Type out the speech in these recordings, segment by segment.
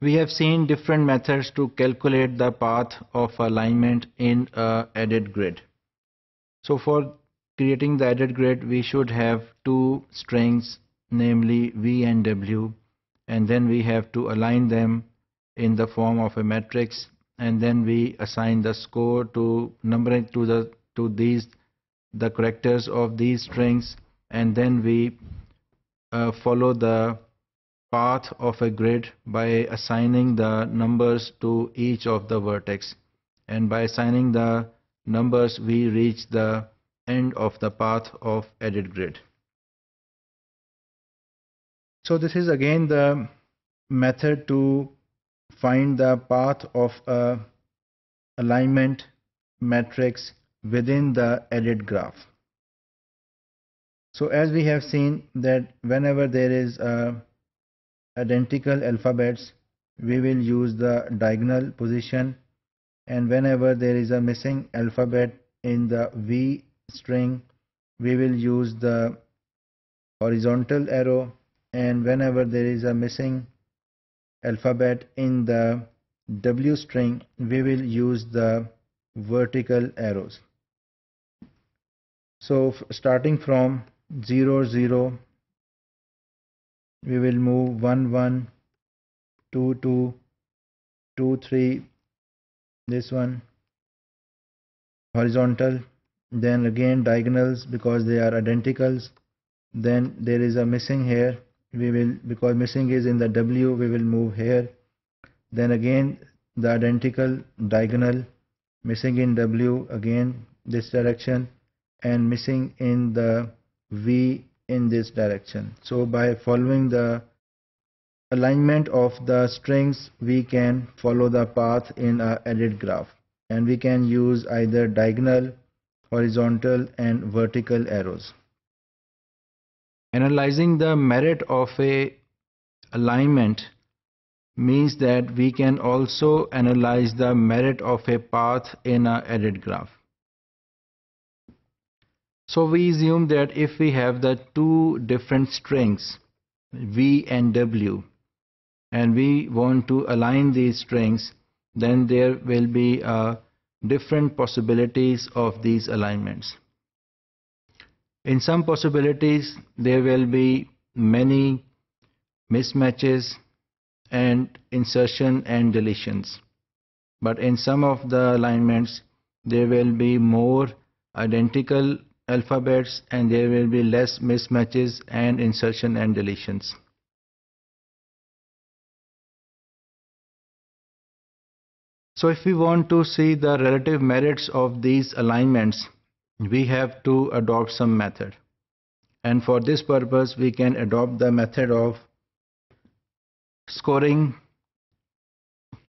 we have seen different methods to calculate the path of alignment in a added grid so for creating the added grid we should have two strings namely v and w and then we have to align them in the form of a matrix and then we assign the score to numbering to the to these the characters of these strings and then we uh, follow the path of a grid by assigning the numbers to each of the vertex and by assigning the numbers we reach the end of the path of edit grid. So this is again the method to find the path of a alignment matrix within the edit graph. So as we have seen that whenever there is a identical alphabets we will use the diagonal position and whenever there is a missing alphabet in the V string we will use the horizontal arrow and whenever there is a missing alphabet in the W string we will use the vertical arrows so starting from 0 0 we will move 1 1 2 2 2 3 this one horizontal then again diagonals because they are identicals then there is a missing here we will because missing is in the W we will move here then again the identical diagonal missing in W again this direction and missing in the V in this direction so by following the alignment of the strings we can follow the path in a edit graph and we can use either diagonal horizontal and vertical arrows analyzing the merit of a alignment means that we can also analyze the merit of a path in a edit graph so we assume that if we have the two different strings V and W and we want to align these strings then there will be uh, different possibilities of these alignments. In some possibilities there will be many mismatches and insertion and deletions but in some of the alignments there will be more identical alphabets and there will be less mismatches and insertion and deletions. So if we want to see the relative merits of these alignments, we have to adopt some method. And for this purpose, we can adopt the method of scoring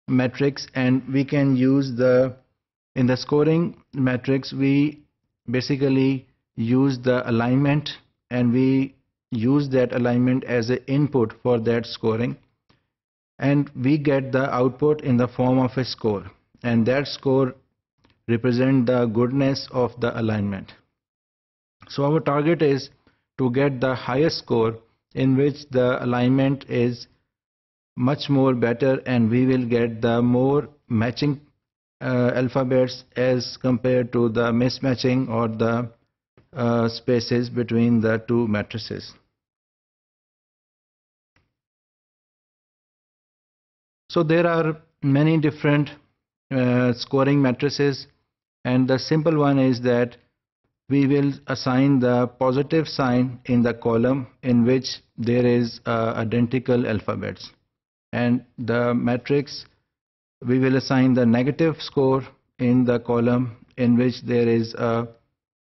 metrics. and we can use the, in the scoring metrics we basically use the alignment and we use that alignment as an input for that scoring and we get the output in the form of a score and that score represent the goodness of the alignment so our target is to get the highest score in which the alignment is much more better and we will get the more matching uh, alphabets as compared to the mismatching or the uh, spaces between the two matrices. So there are many different uh, scoring matrices and the simple one is that we will assign the positive sign in the column in which there is uh, identical alphabets and the matrix we will assign the negative score in the column in which there is a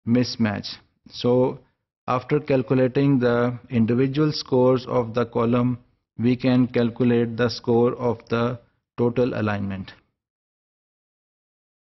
mismatch. So after calculating the individual scores of the column, we can calculate the score of the total alignment.